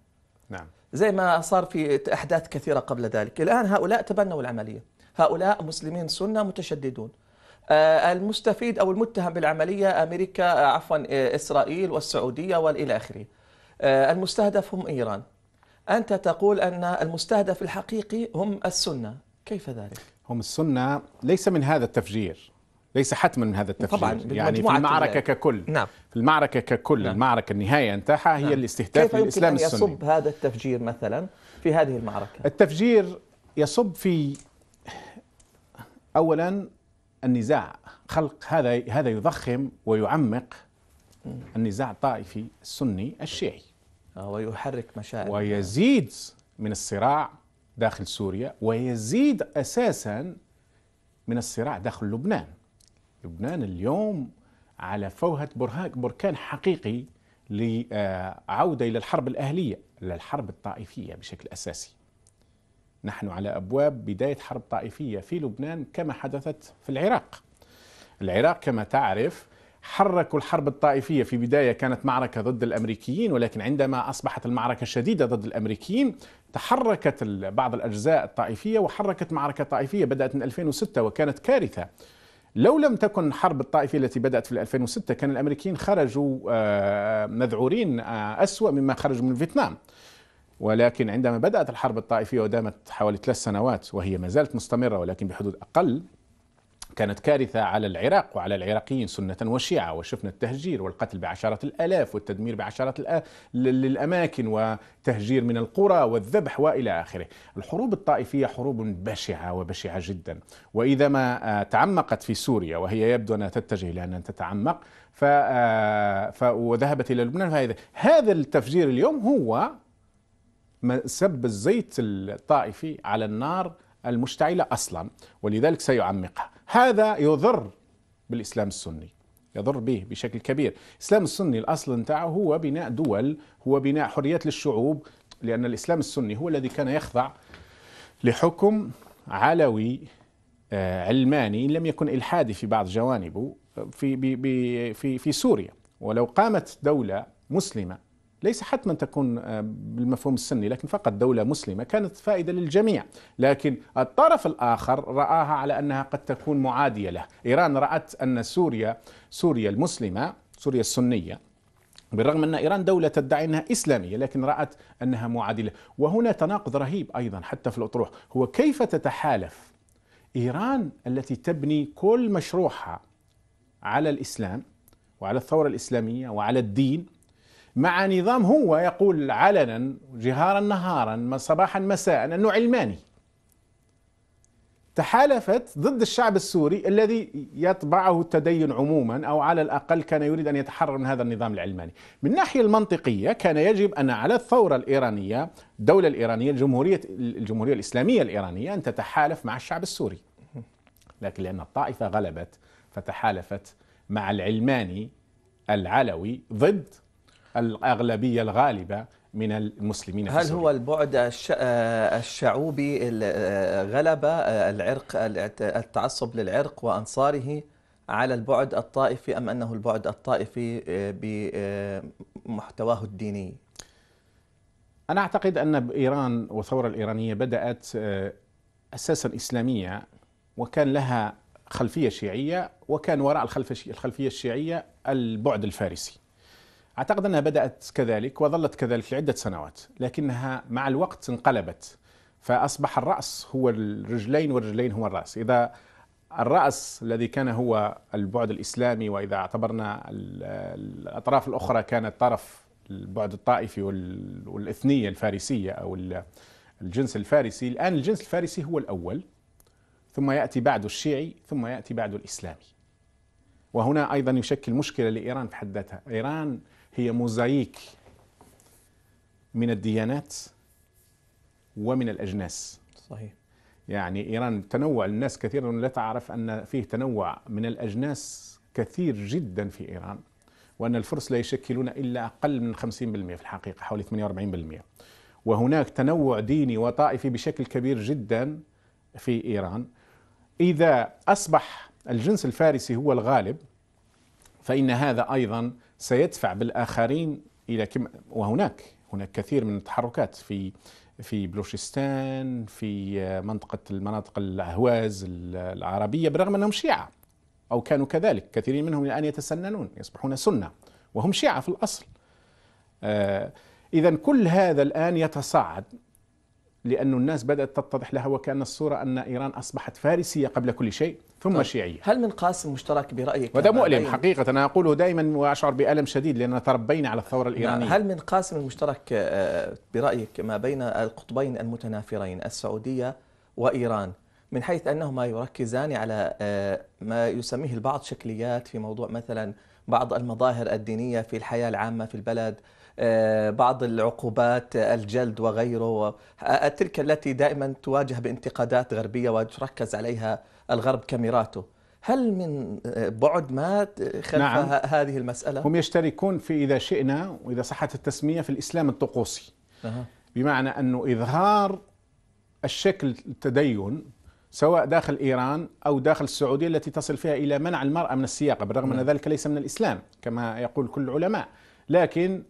نعم. زي ما صار في أحداث كثيرة قبل ذلك الآن هؤلاء تبنوا العملية هؤلاء مسلمين سنة متشددون آه، المستفيد أو المتهم بالعملية أمريكا عفوا إسرائيل والسعودية والإلى آخره آه، المستهدف هم إيران أنت تقول أن المستهدف الحقيقي هم السنة كيف ذلك؟ هم السنة ليس من هذا التفجير ليس حتما من هذا التفجير طبعا يعني في المعركة ككل نعم. في المعركة ككل نعم. المعركة النهاية انتهى هي نعم. الاستهداف كيف يمكن أن السني يصب هذا التفجير مثلا في هذه المعركة؟ التفجير يصب في أولا النزاع خلق هذا هذا يضخم ويعمق النزاع الطائفي السني الشيعي آه، ويحرك مشاعر ويزيد من الصراع داخل سوريا ويزيد أساسا من الصراع داخل لبنان لبنان اليوم على فوهة بركان حقيقي لعودة إلى الحرب الأهلية إلى الحرب الطائفية بشكل أساسي نحن على أبواب بداية حرب طائفية في لبنان كما حدثت في العراق العراق كما تعرف حركوا الحرب الطائفية في بداية كانت معركة ضد الأمريكيين ولكن عندما أصبحت المعركة شديدة ضد الأمريكيين تحركت بعض الأجزاء الطائفية وحركت معركة طائفية بدأت من 2006 وكانت كارثة لو لم تكن حرب الطائفية التي بدأت في 2006 كان الأمريكيين خرجوا آه، مذعورين آه، أسوأ مما خرجوا من فيتنام ولكن عندما بدأت الحرب الطائفية ودامت حوالي ثلاث سنوات وهي ما زالت مستمرة ولكن بحدود أقل كانت كارثة على العراق وعلى العراقيين سنة وشيعة وشفنا التهجير والقتل بعشرات الآلاف والتدمير بعشرات الأماكن للأماكن وتهجير من القرى والذبح وإلى آخره الحروب الطائفية حروب بشعة وبشعة جدا وإذا ما آه، تعمقت في سوريا وهي يبدو أنها تتجه إلى أن تتعمق ف... آه، ف... وذهبت إلى لبنان فهذا هذا التفجير اليوم هو سب الزيت الطائفي على النار المشتعلة أصلا ولذلك سيعمقها هذا يضر بالإسلام السني يضر به بشكل كبير الإسلام السني الأصل نتاعه هو بناء دول هو بناء حريات للشعوب لأن الإسلام السني هو الذي كان يخضع لحكم علوي آه، علماني لم يكن إلحادي في بعض جوانبه في, في, في سوريا ولو قامت دولة مسلمة ليس حتما تكون آه، بالمفهوم السني لكن فقط دولة مسلمة كانت فائدة للجميع لكن الطرف الآخر رآها على أنها قد تكون معادية له إيران رأت أن سوريا سوريا المسلمة سوريا السنية بالرغم أن إيران دولة تدعي أنها إسلامية لكن رأت أنها معادلة وهنا تناقض رهيب أيضا حتى في الأطروح هو كيف تتحالف إيران التي تبني كل مشروعها على الإسلام وعلى الثورة الإسلامية وعلى الدين مع نظام هو يقول علنا جهارا نهارا صباحا مساء انه علماني تحالفت ضد الشعب السوري الذي يطبعه التدين عموما او على الاقل كان يريد ان يتحرر من هذا النظام العلماني. من الناحيه المنطقيه كان يجب ان على الثوره الايرانيه، الدوله الايرانيه، الجمهوريه الجمهوريه الاسلاميه الايرانيه ان تتحالف مع الشعب السوري. لكن لان الطائفه غلبت فتحالفت مع العلماني العلوي ضد الأغلبية الغالبة من المسلمين هل هو البعد آه، الشعوبي آه، غلب آه، العرق التعصب للعرق وأنصاره على البعد الطائفي أم أنه البعد الطائفي بمحتواه الديني؟ أنا أعتقد أن إيران والثورة الإيرانية بدأت أساسا إسلامية وكان لها خلفية شيعية وكان وراء الخلفية الشيعية البعد الفارسي أعتقد أنها بدأت كذلك وظلت كذلك لعدة سنوات لكنها مع الوقت انقلبت فأصبح الرأس هو الرجلين والرجلين هو الرأس إذا الرأس الذي كان هو البعد الإسلامي وإذا اعتبرنا الأطراف الأخرى كانت طرف البعد الطائفي والإثنية الفارسية أو الجنس الفارسي الآن الجنس الفارسي هو الأول ثم يأتي بعده الشيعي ثم يأتي بعده الإسلامي وهنا أيضا يشكل مشكلة لإيران في حد ذاتها إيران هي موزايك من الديانات ومن الأجناس صحيح يعني إيران تنوع الناس كثيرا لا تعرف أن فيه تنوع من الأجناس كثير جدا في إيران وأن الفرس لا يشكلون إلا أقل من 50% في الحقيقة حوالي 48% وهناك تنوع ديني وطائفي بشكل كبير جدا في إيران إذا أصبح الجنس الفارسي هو الغالب فإن هذا أيضا سيدفع بالاخرين الى كم وهناك هناك كثير من التحركات في في بلوشستان في منطقة المناطق الأهواز العربية بالرغم أنهم شيعة أو كانوا كذلك كثيرين منهم الآن يتسننون يصبحون سنة وهم شيعة في الأصل آه، إذا كل هذا الآن يتصاعد لأن الناس بدأت تتضح لها وكأن الصورة أن إيران أصبحت فارسية قبل كل شيء ثم طيب. شيعية هل من قاسم مشترك برأيك وده مؤلم حقيقة أنا أقوله دائما وأشعر بألم شديد لأننا تربينا على الثورة نعم. الإيرانية هل من قاسم مشترك آه، برأيك ما بين القطبين المتنافرين السعودية وإيران من حيث أنهما يركزان على آه، ما يسميه البعض شكليات في موضوع مثلا بعض المظاهر الدينية في الحياة العامة في البلد آه، بعض العقوبات الجلد وغيره تلك التي دائما تواجه بانتقادات غربية وتركز عليها الغرب كاميراته هل من آه، بعد ما خلف نعم. هذه المسألة؟ هم يشتركون في إذا شئنا وإذا صحت التسمية في الإسلام الطقوسي أه. بمعنى أنه إظهار الشكل التدين سواء داخل إيران أو داخل السعودية التي تصل فيها إلى منع المرأة من السياقة بالرغم أه. أن نعم. ذلك ليس من الإسلام كما يقول كل العلماء لكن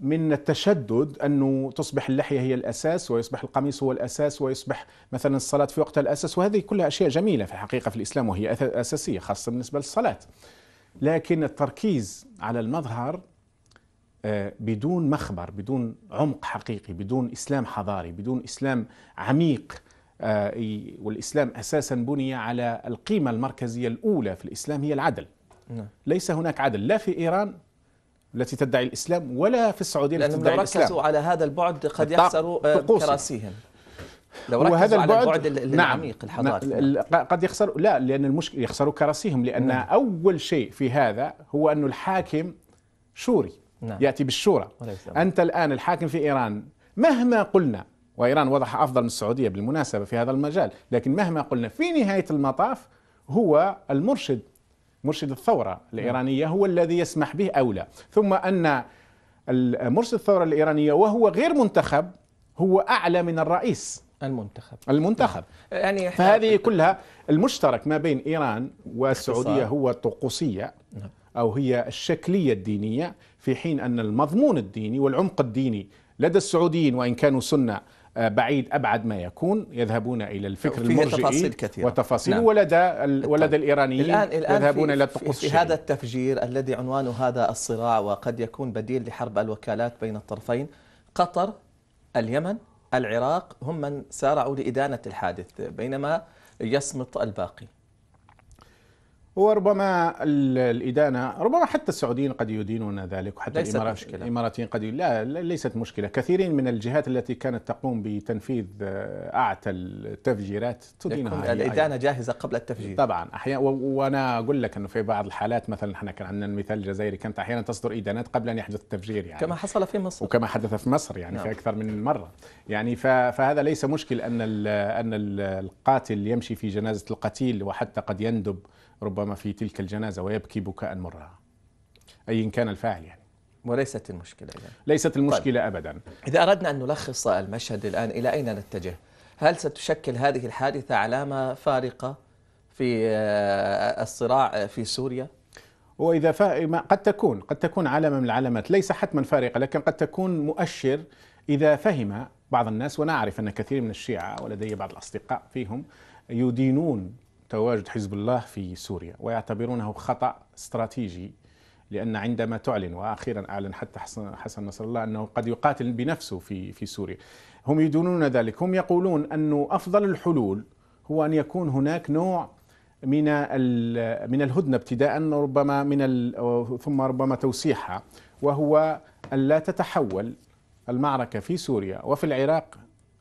من التشدد أنه تصبح اللحية هي الأساس ويصبح القميص هو الأساس ويصبح مثلا الصلاة في وقتها الأساس وهذه كلها أشياء جميلة في الحقيقة في الإسلام وهي أساسية خاصة بالنسبة للصلاة لكن التركيز على المظهر آه، بدون مخبر بدون عمق حقيقي بدون إسلام حضاري بدون إسلام عميق آه، والإسلام أساسا بني على القيمة المركزية الأولى في الإسلام هي العدل نعم. ليس هناك عدل لا في إيران التي تدعي الإسلام ولا في السعودية التي تدعي الإسلام لو ركزوا على هذا البعد قد يخسروا آه، كراسيهم لو ركزوا وهذا على البعد نعم. العميق نعم الحضاري قد يخسر لا لأن المشكلة يخسروا كراسيهم لأن نعم. أول شيء في هذا هو أن الحاكم شوري نعم. يأتي بالشورى أنت الآن الحاكم في إيران مهما قلنا وإيران وضح أفضل من السعودية بالمناسبة في هذا المجال لكن مهما قلنا في نهاية المطاف هو المرشد مرشد الثورة الإيرانية نعم. هو الذي يسمح به أو لا ثم أن مرشد الثورة الإيرانية وهو غير منتخب هو أعلى من الرئيس المنتخب المنتخب نعم. يعني فهذه كلها المشترك ما بين إيران والسعودية هو الطقوسية نعم. أو هي الشكلية الدينية في حين أن المضمون الديني والعمق الديني لدى السعوديين وإن كانوا سنة آه، بعيد ابعد ما يكون يذهبون الى الفكر المرجئي تفاصيل كثيرة وتفاصيل نعم. ولدى طيب. ولدى الايرانيين الآن الآن يذهبون في الى الطقوس في, في هذا التفجير الذي عنوانه هذا الصراع وقد يكون بديل لحرب الوكالات بين الطرفين قطر اليمن العراق هم من سارعوا لادانه الحادث بينما يصمت الباقي وربما الإدانة ربما حتى السعوديين قد يدينون ذلك وحتى ليست الإمارات مشكلة. الإماراتيين قد لا ليست مشكلة كثيرين من الجهات التي كانت تقوم بتنفيذ آه، أعتى التفجيرات تدينها الإدانة أيضا. جاهزة قبل التفجير طبعا أحيانا وأنا أقول لك أنه في بعض الحالات مثلا احنا كان عندنا المثال الجزائري كانت أحيانا تصدر إدانات قبل أن يحدث التفجير يعني كما حصل في مصر وكما حدث في مصر يعني نعم. في أكثر من مرة يعني فهذا ليس مشكل أن أن القاتل يمشي في جنازة القتيل وحتى قد يندب ربما في تلك الجنازة ويبكي بكاء مرة أيا كان الفاعل يعني وليست المشكلة يعني. ليست المشكلة طيب. أبدا إذا أردنا أن نلخص المشهد الآن إلى أين نتجه هل ستشكل هذه الحادثة علامة فارقة في آه، الصراع في سوريا؟ وإذا فا... قد تكون قد تكون علامة من العلامات ليس حتما فارقة لكن قد تكون مؤشر إذا فهم بعض الناس وأنا أعرف أن كثير من الشيعة ولدي بعض الأصدقاء فيهم يدينون تواجد حزب الله في سوريا ويعتبرونه خطأ استراتيجي لأن عندما تعلن وأخيرا أعلن حتى حسن نصر الله أنه قد يقاتل بنفسه في في سوريا هم يدونون ذلك هم يقولون انه أفضل الحلول هو أن يكون هناك نوع من من الهدنة ابتداء ربما من ثم ربما توسيعها وهو أن لا تتحول المعركة في سوريا وفي العراق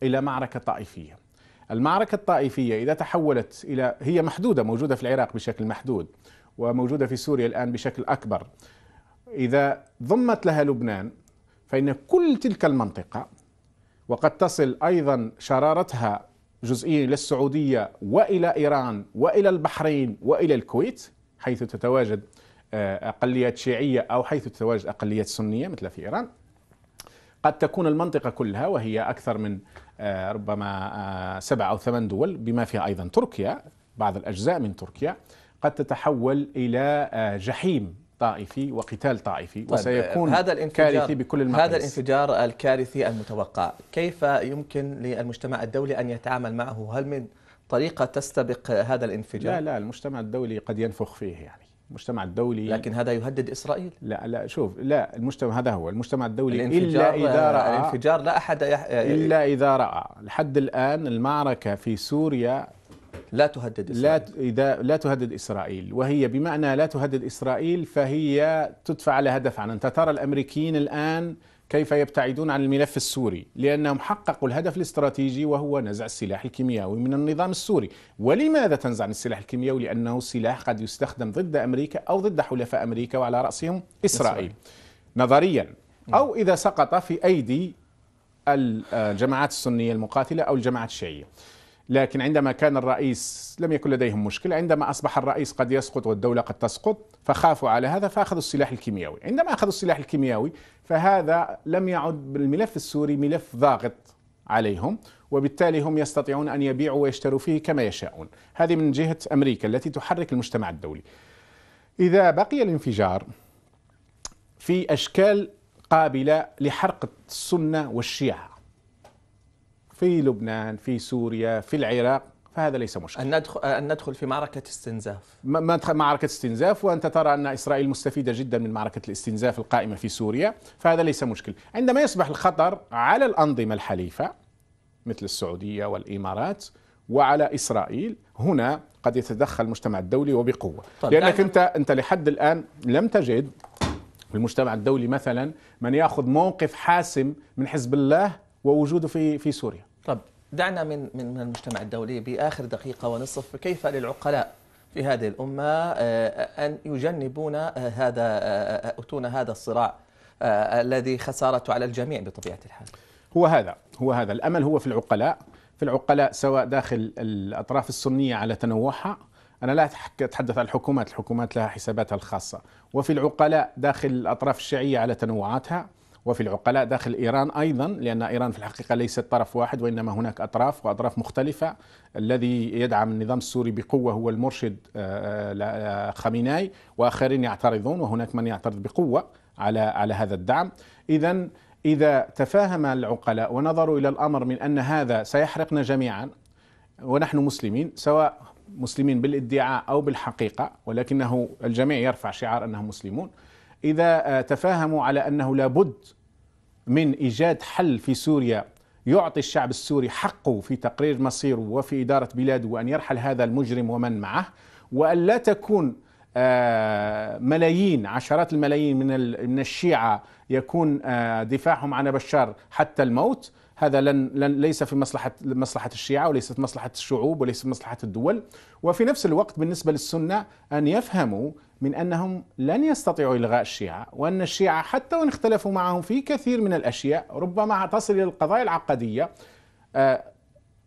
إلى معركة طائفية المعركة الطائفية إذا تحولت إلى هي محدودة موجودة في العراق بشكل محدود وموجودة في سوريا الآن بشكل أكبر إذا ضمت لها لبنان فإن كل تلك المنطقة وقد تصل أيضا شرارتها جزئيا إلى السعودية وإلى إيران وإلى البحرين وإلى الكويت حيث تتواجد آه، أقليات شيعية أو حيث تتواجد أقليات سنية مثل في إيران قد تكون المنطقة كلها وهي أكثر من آه، ربما آه، سبع أو ثمان دول بما فيها أيضا تركيا بعض الأجزاء من تركيا قد تتحول إلى آه، جحيم طائفي وقتال طائفي طيب وسيكون هذا الانفجار كارثي بكل المقاييس هذا الانفجار الكارثي المتوقع كيف يمكن للمجتمع الدولي أن يتعامل معه هل من طريقة تستبق هذا الانفجار لا لا المجتمع الدولي قد ينفخ فيه يعني المجتمع الدولي لكن هذا يهدد اسرائيل لا لا شوف لا المجتمع هذا هو المجتمع الدولي الا اذا راى الانفجار لا احد يح... الا اذا راى لحد الان المعركه في سوريا لا تهدد اسرائيل لا ت... اذا لا تهدد اسرائيل وهي بمعنى لا تهدد اسرائيل فهي تدفع على هدف عن انت ترى الامريكيين الان كيف يبتعدون عن الملف السوري لأنهم حققوا الهدف الاستراتيجي وهو نزع السلاح الكيميائي من النظام السوري ولماذا تنزع السلاح الكيميائي لأنه سلاح قد يستخدم ضد أمريكا أو ضد حلفاء أمريكا وعلى رأسهم إسرائيل, إسرائيل. نظريا أو إذا سقط في أيدي الجماعات آه، السنية المقاتلة أو الجماعات الشيعية لكن عندما كان الرئيس لم يكن لديهم مشكلة عندما أصبح الرئيس قد يسقط والدولة قد تسقط فخافوا على هذا فأخذوا السلاح الكيميائي عندما أخذوا السلاح الكيميائي فهذا لم يعد بالملف السوري ملف ضاغط عليهم وبالتالي هم يستطيعون أن يبيعوا ويشتروا فيه كما يشاءون هذه من جهة أمريكا التي تحرك المجتمع الدولي إذا بقي الانفجار في أشكال قابلة لحرق السنة والشيعة في لبنان في سوريا في العراق فهذا ليس مشكل أن ندخل, أن ندخل في معركة استنزاف معركة استنزاف وأنت ترى أن إسرائيل مستفيدة جدا من معركة الاستنزاف القائمة في سوريا فهذا ليس مشكل عندما يصبح الخطر على الأنظمة الحليفة مثل السعودية والإمارات وعلى إسرائيل هنا قد يتدخل المجتمع الدولي وبقوة طيب لأنك أنت, أنت لحد الآن لم تجد في المجتمع الدولي مثلا من يأخذ موقف حاسم من حزب الله ووجوده في في سوريا طب دعنا من من المجتمع الدولي باخر دقيقه ونصف كيف للعقلاء في هذه الامه آه، ان يجنبون آه، هذا آه، اتون هذا الصراع الذي خسارته على الجميع بطبيعه الحال هو هذا هو هذا الامل هو في العقلاء في العقلاء سواء داخل الاطراف السنيه على تنوعها أنا لا أتحدث عن الحكومات، الحكومات لها حساباتها الخاصة، وفي العقلاء داخل الأطراف الشيعية على تنوعاتها، وفي العقلاء داخل إيران أيضا لأن إيران في الحقيقة ليست طرف واحد وإنما هناك أطراف وأطراف مختلفة الذي يدعم النظام السوري بقوة هو المرشد آه، آه، آه، خميناي وآخرين يعترضون وهناك من يعترض بقوة على على هذا الدعم إذا إذا تفاهم العقلاء ونظروا إلى الأمر من أن هذا سيحرقنا جميعا ونحن مسلمين سواء مسلمين بالادعاء أو بالحقيقة ولكنه الجميع يرفع شعار أنهم مسلمون إذا آه، تفاهموا على أنه لابد من إيجاد حل في سوريا يعطي الشعب السوري حقه في تقرير مصيره وفي إدارة بلاده وأن يرحل هذا المجرم ومن معه وأن لا تكون آه، ملايين عشرات الملايين من من الشيعة يكون آه، دفاعهم عن بشار حتى الموت هذا لن, لن ليس في مصلحة مصلحة الشيعة وليس في مصلحة الشعوب وليس في مصلحة الدول وفي نفس الوقت بالنسبة للسنة أن يفهموا من انهم لن يستطيعوا الغاء الشيعه وان الشيعه حتى وان اختلفوا معهم في كثير من الاشياء ربما تصل الى القضايا العقديه آه،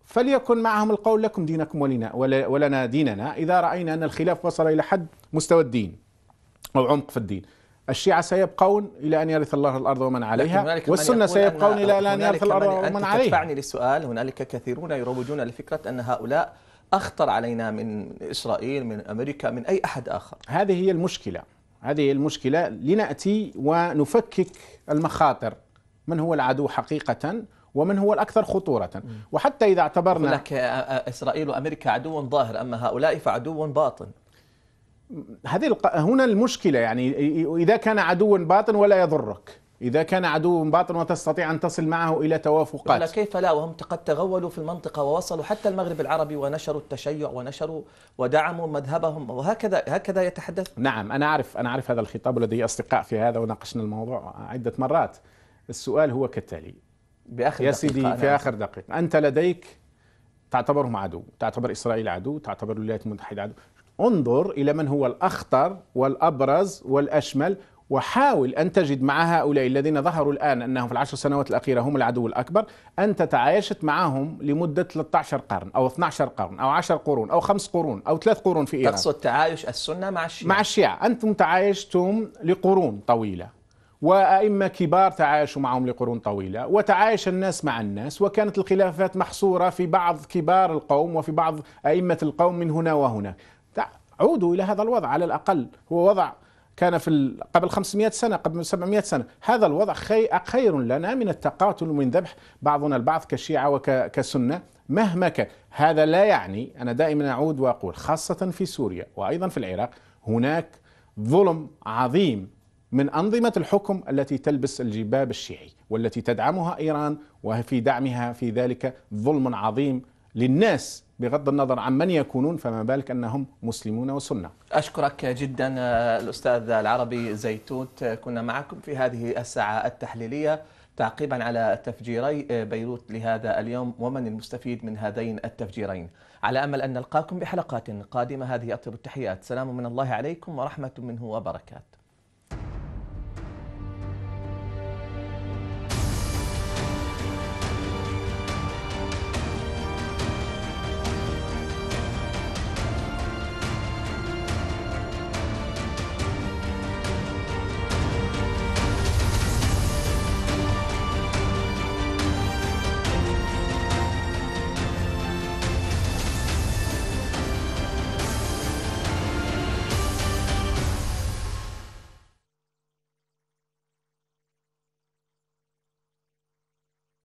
فليكن معهم القول لكم دينكم ولنا ولنا ديننا اذا راينا ان الخلاف وصل الى حد مستوى الدين او عمق في الدين الشيعة سيبقون إلى أن يرث الله الأرض ومن عليها والسنة سيبقون إلى أن يرث الأرض ومن عليها تدفعني للسؤال هنالك كثيرون يروجون لفكرة أن هؤلاء أخطر علينا من إسرائيل من أمريكا من أي أحد آخر هذه هي المشكلة هذه هي المشكلة لنأتي ونفكك المخاطر من هو العدو حقيقة ومن هو الأكثر خطورة وحتى إذا اعتبرنا لك آه، آه، إسرائيل وأمريكا عدو ظاهر أما هؤلاء فعدو باطن هذه هنا المشكلة يعني إذا كان عدو باطن ولا يضرك إذا كان عدو باطن وتستطيع أن تصل معه إلى توافقات كيف لا وهم قد تغولوا في المنطقة ووصلوا حتى المغرب العربي ونشروا التشيع ونشروا ودعموا مذهبهم وهكذا هكذا يتحدث نعم أنا أعرف أنا أعرف هذا الخطاب ولدي أصدقاء في هذا وناقشنا الموضوع عدة مرات السؤال هو كالتالي بآخر يا سيدي في نعم. آخر دقيقة أنت لديك تعتبرهم عدو تعتبر إسرائيل عدو تعتبر الولايات المتحدة عدو انظر إلى من هو الأخطر والأبرز والأشمل وحاول أن تجد مع هؤلاء الذين ظهروا الآن أنهم في العشر سنوات الأخيرة هم العدو الأكبر أنت تعايشت معهم لمدة 13 قرن أو 12 قرن أو 10 قرون أو 5 قرون أو 3 قرون في إيران تقصد تعايش السنة مع الشيعة مع الشيعة أنتم تعايشتم لقرون طويلة وأئمة كبار تعايشوا معهم لقرون طويلة وتعايش الناس مع الناس وكانت الخلافات محصورة في بعض كبار القوم وفي بعض أئمة القوم من هنا وهناك عودوا إلى هذا الوضع على الأقل هو وضع كان في قبل 500 سنة قبل 700 سنة هذا الوضع خير لنا من التقاتل ومن ذبح بعضنا البعض كشيعة وكسنة مهما كان هذا لا يعني أنا دائما أعود وأقول خاصة في سوريا وأيضا في العراق هناك ظلم عظيم من أنظمة الحكم التي تلبس الجباب الشيعي والتي تدعمها إيران وفي دعمها في ذلك ظلم عظيم للناس بغض النظر عن من يكونون فما بالك انهم مسلمون وسنه. اشكرك جدا آه، الاستاذ العربي زيتوت آه، كنا معكم في هذه الساعه التحليليه تعقيبا على تفجيري آه، بيروت لهذا اليوم ومن المستفيد من هذين التفجيرين. على امل ان نلقاكم بحلقات قادمه هذه اطيب التحيات، سلام من الله عليكم ورحمه منه وبركاته.